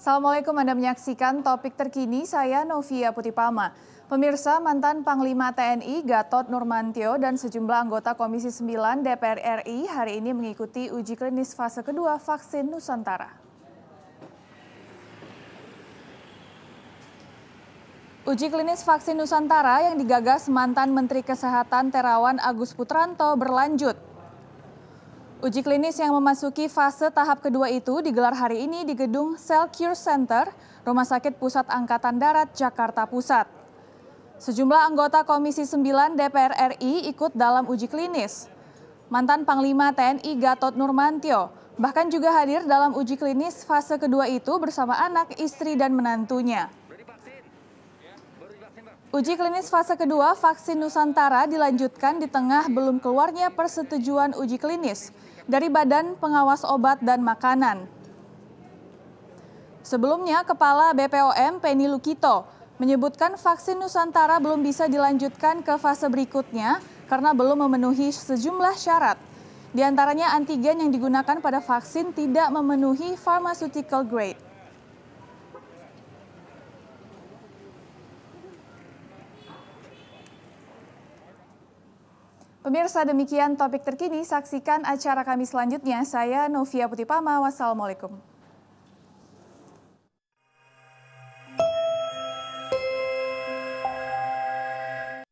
Assalamualaikum Anda menyaksikan topik terkini saya Novia Putipama. Pemirsa mantan Panglima TNI Gatot Nurmantio dan sejumlah anggota Komisi 9 DPR RI hari ini mengikuti uji klinis fase kedua vaksin Nusantara. Uji klinis vaksin Nusantara yang digagas mantan Menteri Kesehatan Terawan Agus Putranto berlanjut. Uji klinis yang memasuki fase tahap kedua itu digelar hari ini di gedung Cell Cure Center, Rumah Sakit Pusat Angkatan Darat Jakarta Pusat. Sejumlah anggota Komisi 9 DPR RI ikut dalam uji klinis. Mantan Panglima TNI Gatot Nurmantio bahkan juga hadir dalam uji klinis fase kedua itu bersama anak, istri, dan menantunya. Uji klinis fase kedua vaksin Nusantara dilanjutkan di tengah belum keluarnya persetujuan uji klinis dari Badan Pengawas Obat dan Makanan. Sebelumnya, Kepala BPOM Penny Lukito menyebutkan vaksin Nusantara belum bisa dilanjutkan ke fase berikutnya karena belum memenuhi sejumlah syarat. Di antaranya antigen yang digunakan pada vaksin tidak memenuhi pharmaceutical grade. Pemirsa demikian topik terkini, saksikan acara kami selanjutnya. Saya Novia Putipama, wassalamualaikum.